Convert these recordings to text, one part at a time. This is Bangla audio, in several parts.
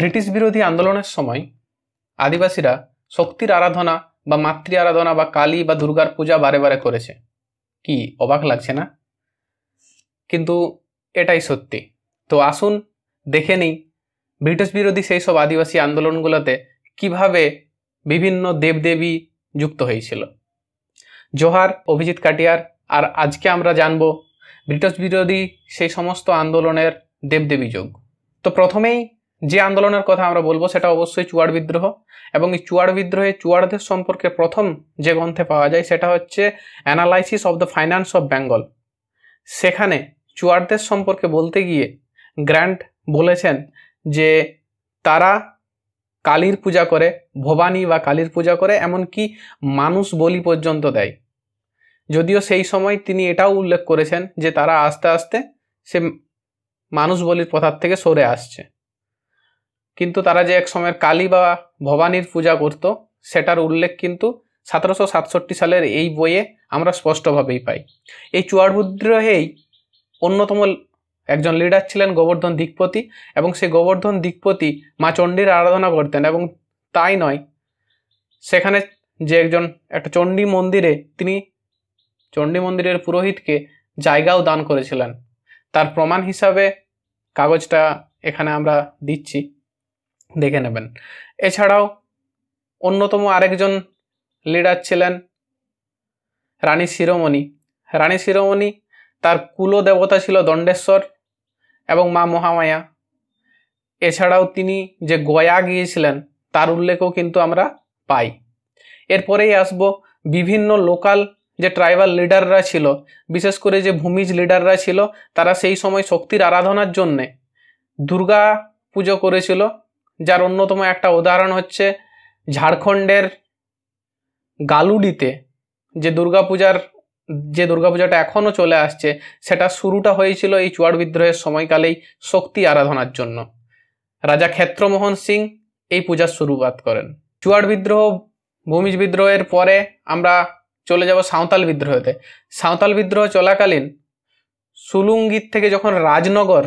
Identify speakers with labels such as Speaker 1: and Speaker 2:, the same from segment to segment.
Speaker 1: ব্রিটিশ বিরোধী আন্দোলনের সময় আদিবাসীরা শক্তির আরাধনা বা মাতৃ আরাধনা বা কালী বা দুর্গার পূজা বারে বারে করেছে কি অবাক লাগছে না কিন্তু এটাই সত্যি তো আসুন দেখে নিই ব্রিটিশ বিরোধী সেই সব আদিবাসী আন্দোলনগুলোতে কিভাবে বিভিন্ন দেবদেবী যুক্ত হয়েছিল জোহার অভিজিৎ কাটিয়ার আর আজকে আমরা জানব ব্রিটিশ বিরোধী সেই সমস্ত আন্দোলনের দেবদেবী যোগ তো প্রথমেই যে আন্দোলনের কথা আমরা বলবো সেটা অবশ্যই চুয়াড় বিদ্রোহ এবং এই চুয়াড় বিদ্রোহে চুয়াড়দের সম্পর্কে প্রথম যে গ্রন্থে পাওয়া যায় সেটা হচ্ছে analysis of the finance of Bengal সেখানে চুয়াড়দের সম্পর্কে বলতে গিয়ে গ্র্যান্ট বলেছেন যে তারা কালীর পূজা করে ভবানী বা কালীর পূজা করে এমনকি মানুষ বলি পর্যন্ত দেয় যদিও সেই সময় তিনি এটাও উল্লেখ করেছেন যে তারা আস্তে আস্তে সে মানুষ বলির প্রথার থেকে সরে আসছে কিন্তু তারা যে এক সময়ের কালী বা ভবানীর পূজা করত সেটার উল্লেখ কিন্তু সতেরোশো সাতষট্টি সালের এই বইয়ে আমরা স্পষ্টভাবেই পাই এই বিদ্রোহেই অন্যতম একজন লিডার ছিলেন গোবর্ধন দিকপতি এবং সেই গোবর্ধন দিকপতি মা চণ্ডীর আরাধনা করতেন এবং তাই নয় সেখানে যে একজন একটা চণ্ডী মন্দিরে তিনি চণ্ডী মন্দিরের পুরোহিতকে জায়গাও দান করেছিলেন তার প্রমাণ হিসাবে কাগজটা এখানে আমরা দিচ্ছি দেখে নেবেন এছাড়াও অন্যতম আরেকজন লিডার ছিলেন রানী শিরোমণি রানী শিরোমণি তার কুল দেবতা ছিল দণ্ডেশ্বর এবং মা মহামায়া এছাড়াও তিনি যে গয়া গিয়েছিলেন তার উল্লেখও কিন্তু আমরা পাই এরপরেই আসব বিভিন্ন লোকাল যে ট্রাইবাল লিডাররা ছিল বিশেষ করে যে ভূমিজ লিডাররা ছিল তারা সেই সময় শক্তির আরাধনার জন্যে দুর্গা পুজো করেছিল যার অন্যতম একটা উদাহরণ হচ্ছে ঝাড়খণ্ডের গালুডিতে যে দুর্গাপূজার যে দুর্গাপূজাটা এখনও চলে আসছে সেটা শুরুটা হয়েছিল এই চুয়াড় বিদ্রোহের সময়কালেই শক্তি আরাধনার জন্য রাজা ক্ষেত্রমোহন সিং এই পূজার শুরুবাত করেন চুয়াড় বিদ্রোহ ভূমিজ বিদ্রোহের পরে আমরা চলে যাব সাঁওতাল বিদ্রোহতে সাঁওতাল বিদ্রোহ চলাকালীন সুলুঙ্গির থেকে যখন রাজনগর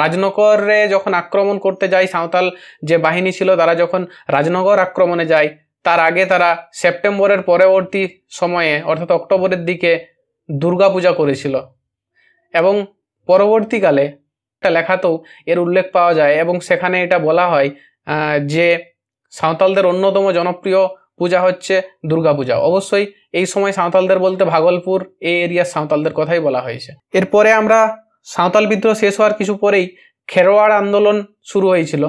Speaker 1: রাজনগরে যখন আক্রমণ করতে যায় সাঁওতাল যে বাহিনী ছিল তারা যখন রাজনগর আক্রমণে যায় তার আগে তারা সেপ্টেম্বরের পরবর্তী সময়ে অর্থাৎ অক্টোবরের দিকে দুর্গাপূজা করেছিল এবং পরবর্তীকালে একটা লেখাতেও এর উল্লেখ পাওয়া যায় এবং সেখানে এটা বলা হয় যে সাঁওতালদের অন্যতম জনপ্রিয় পূজা হচ্ছে দুর্গাপূজা অবশ্যই এই সময় সাঁওতালদের বলতে ভাগলপুর এই এরিয়ার সাঁওতালদের কথাই বলা হয়েছে এরপরে আমরা সাঁওতাল বিদ্রোহ শেষ হওয়ার কিছু পরেই খেরোয়াড় আন্দোলন শুরু হয়েছিল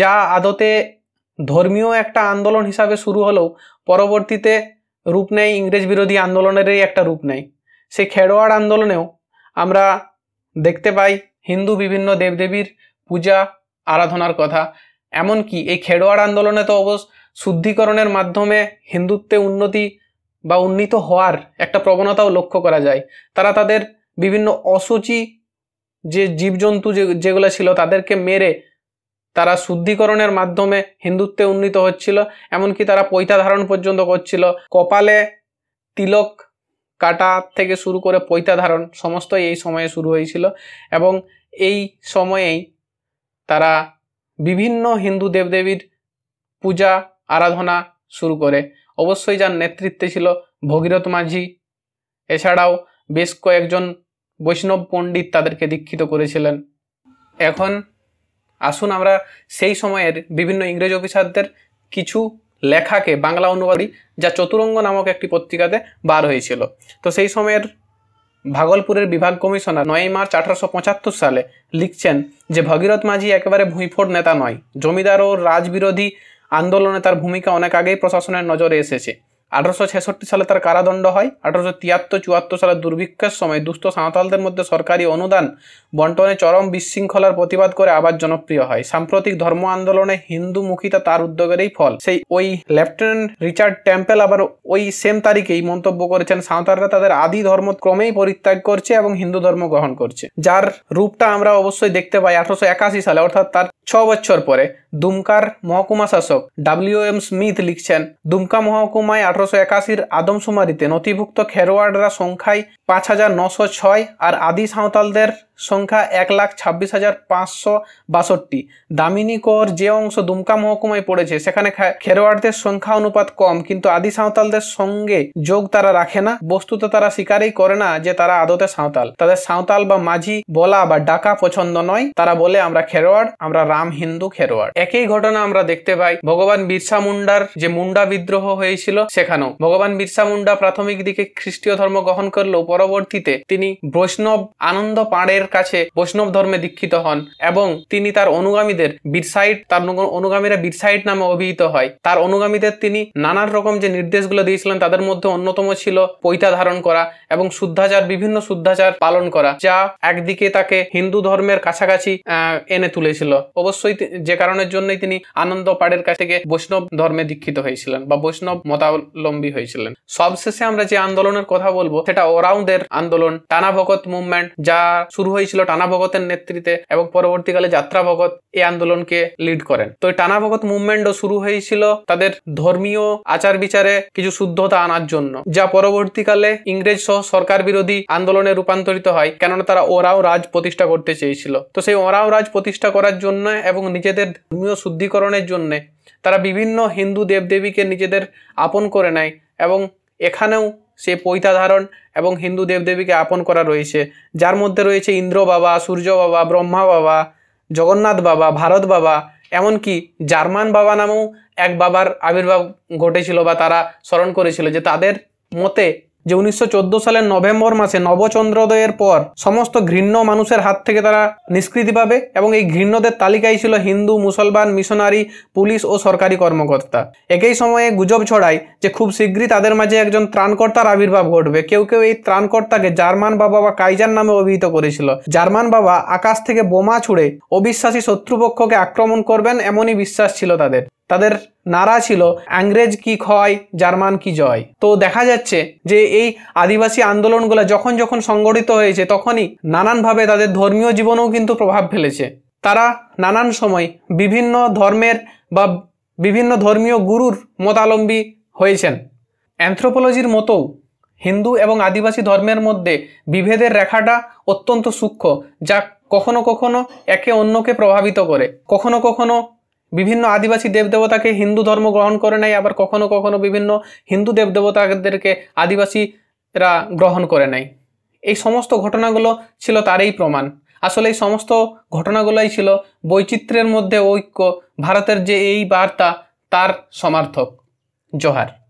Speaker 1: যা আদতে ধর্মীয় একটা আন্দোলন হিসাবে শুরু হলেও পরবর্তীতে রূপ নেয় ইংরেজ বিরোধী আন্দোলনেরই একটা রূপ নেয় সেই খেরোয়াড় আন্দোলনেও আমরা দেখতে পাই হিন্দু বিভিন্ন দেবদেবীর পূজা আরাধনার কথা এমনকি এই খেরোয়াড় আন্দোলনে তো অবশ্য শুদ্ধিকরণের মাধ্যমে হিন্দুত্বে উন্নতি বা উন্নীত হওয়ার একটা প্রবণতাও লক্ষ্য করা যায় তারা তাদের বিভিন্ন অসুচি যে জীবজন্তু যেগুলো ছিল তাদেরকে মেরে তারা শুদ্ধিকরণের মাধ্যমে হিন্দুত্বে উন্নীত হচ্ছিল এমনকি তারা পৈতা ধারণ পর্যন্ত করছিল কপালে তিলক কাটা থেকে শুরু করে পৈতা ধারণ সমস্ত এই সময়ে শুরু হয়েছিল এবং এই সময়েই তারা বিভিন্ন হিন্দু দেবদেবীর পূজা আরাধনা শুরু করে অবশ্যই যার নেতৃত্বে ছিল ভগীরথ মাঝি এছাড়াও বেশ কয়েকজন বৈষ্ণব পণ্ডিত তাদেরকে দীক্ষিত করেছিলেন এখন আসুন আমরা সেই সময়ের বিভিন্ন ইংরেজ অফিসারদের কিছু লেখাকে বাংলা অনুবাদী যা চতুরঙ্গ নামক একটি পত্রিকাতে বার হয়েছিল তো সেই সময়ের ভাগলপুরের বিভাগ কমিশনার নয় মার্চ আঠারোশো পঁচাত্তর সালে লিখছেন যে ভগীরথ মাঝি একেবারে ভুঁইফোট নেতা নয় জমিদার ও রাজবিরোধী আন্দোলনে তার ভূমিকা অনেক আগেই প্রশাসনের নজরে এসেছে আঠারোশো ছেষট্টি সালে তার কারাদণ্ড হয় আঠারোশো তিয়াত্তর চুয়াত্তর সালের দুর্ভিক্ষের সময় দুস্থ সাঁওতালদের মধ্যে সরকারি অনুদান বন্টনে চরম বিশৃঙ্খলার প্রতিবাদ করে আবার জনপ্রিয় হয় সাম্প্রতিক ধর্ম আন্দোলনে হিন্দু মুখিতা তার উদ্যোগেরই ফল সেই ওই লেফটেন্যান্ট রিচার্ড টেম্পেল আবার ওই সেম তারিখেই মন্তব্য করেছেন সাঁওতালরা তাদের আদি ধর্ম ক্রমেই পরিত্যাগ করছে এবং হিন্দু ধর্ম গ্রহণ করছে যার রূপটা আমরা অবশ্যই দেখতে পাই আঠারোশো একাশি সালে অর্থাৎ তার ছ বছর পরে দুমকার মহকুমা শাসক ডাব্লিউ এম স্মিথ লিখছেন দুমকা মহকুমায় আঠারোশো একাশির আদমশুমারিতে নথিভুক্ত খেরোয়াড়রা সংখ্যায় পাঁচ হাজার নশো ছয় আর আদি সাঁওতালদের সংখ্যা এক লাখ ছাব্বিশ হাজার পাঁচশো বাষট্টি দামিনী কর যে অংশ দুমকা মহকুমায় পড়েছে সেখানে খেরোয়াড়দের সংখ্যা অনুপাত কম কিন্তু আদি সাঁওতালদের সঙ্গে যোগ তারা রাখে না বস্তুত তারা স্বীকারই করে না যে তারা আদতে সাঁওতাল তাদের সাঁওতাল বা মাঝি বলা বা ডাকা পছন্দ নয় তারা বলে আমরা খেরোয়াড় আমরা রাম হিন্দু খেরোয়াড় একই ঘটনা আমরা দেখতে পাই ভগবান বিরসা মুন্ডার যে মুন্ডা বিদ্রোহ হয়েছিল সেখানেও ভগবান বিরসা মুন্ডা প্রাথমিক দিকে খ্রিস্টীয় ধর্ম গ্রহণ করলেও পরবর্তীতে তিনি বৈষ্ণব আনন্দ পাড়ের কাছে বৈষ্ণব ধর্মে দীক্ষিত হন এবং তিনি তার অনুগামীদের বিরসাইট তার অনুগামীরা বিরসাইট নামে অভিহিত হয় তার অনুগামীদের তিনি নানান রকম যে নির্দেশগুলো দিয়েছিলেন তাদের মধ্যে অন্যতম ছিল পৈতা ধারণ করা এবং শুদ্ধাচার বিভিন্ন শুদ্ধাচার পালন করা যা একদিকে তাকে হিন্দু ধর্মের কাছাকাছি এনে তুলেছিল অবশ্যই যে কারণে জন্যই তিনি আনন্দ পাড়ের কাছ থেকে বৈষ্ণব ধর্মে দীক্ষিত হয়েছিলেন বা বৈষ্ণব মতাবলম্বী হয়েছিলেন সবশেষে আমরা যে আন্দোলনের কথা বলবো সেটা ওরাউন্ডের আন্দোলন টানা ভগত মুভমেন্ট যা শুরু হয়েছিল টানা ভগতের নেতৃত্বে এবং পরবর্তীকালে যাত্রা ভগত এই আন্দোলনকে লিড করেন তো টানা ভগত মুভমেন্টও শুরু হয়েছিল তাদের ধর্মীয় আচার বিচারে কিছু শুদ্ধতা আনার জন্য যা পরবর্তীকালে ইংরেজ সহ সরকার বিরোধী আন্দোলনে রূপান্তরিত হয় কেননা তারা ওরাও রাজ প্রতিষ্ঠা করতে চেয়েছিল তো সেই ওরাও রাজ প্রতিষ্ঠা করার জন্য এবং নিজেদের ধর্মীয় শুদ্ধিকরণের জন্যে তারা বিভিন্ন হিন্দু দেবদেবীকে নিজেদের আপন করে নেয় এবং এখানেও সে পৈতা ধারণ এবং হিন্দু দেবদেবীকে আপন করা রয়েছে যার মধ্যে রয়েছে ইন্দ্র বাবা সূর্য বাবা ব্রহ্মা বাবা জগন্নাথ বাবা ভারত বাবা এমনকি জার্মান বাবা নামেও এক বাবার আবির্ভাব ঘটেছিল বা তারা স্মরণ করেছিল যে তাদের মতে যে উনিশশো সালের নভেম্বর মাসে নবচন্দ্রদয়ের পর সমস্ত ঘৃণ্য মানুষের হাত থেকে তারা নিষ্কৃতি পাবে এবং এই ঘৃণ্যদের তালিকাই ছিল হিন্দু মুসলমান মিশনারি পুলিশ ও সরকারি কর্মকর্তা একই সময়ে গুজব ছড়ায় যে খুব শীঘ্রই তাদের মাঝে একজন ত্রাণকর্তার আবির্ভাব ঘটবে কেউ কেউ এই ত্রাণকর্তাকে জার্মান বাবা বা কাইজার নামে অভিহিত করেছিল জার্মান বাবা আকাশ থেকে বোমা ছুড়ে অবিশ্বাসী শত্রুপক্ষকে আক্রমণ করবেন এমনই বিশ্বাস ছিল তাদের তাদের নারা ছিল অ্যাংরেজ কি ক্ষয় জার্মান কি জয় তো দেখা যাচ্ছে যে এই আদিবাসী আন্দোলনগুলো যখন যখন সংগঠিত হয়েছে তখনই নানানভাবে তাদের ধর্মীয় জীবনেও কিন্তু প্রভাব ফেলেছে তারা নানান সময় বিভিন্ন ধর্মের বা বিভিন্ন ধর্মীয় গুরুর মতালম্বী হয়েছেন অ্যান্থ্রোপোলজির মতো হিন্দু এবং আদিবাসী ধর্মের মধ্যে বিভেদের রেখাটা অত্যন্ত সূক্ষ্ম যা কখনো কখনো একে অন্যকে প্রভাবিত করে কখনো কখনো বিভিন্ন আদিবাসী দেবদেবতাকে হিন্দু ধর্ম গ্রহণ করে নেয় আবার কখনো কখনো বিভিন্ন হিন্দু দেবদেবতাদেরকে আদিবাসীরা গ্রহণ করে নেয় এই সমস্ত ঘটনাগুলো ছিল তারই প্রমাণ আসলে এই সমস্ত ঘটনাগুলোই ছিল বৈচিত্র্যের মধ্যে ঐক্য ভারতের যে এই বার্তা তার সমার্থক জোহার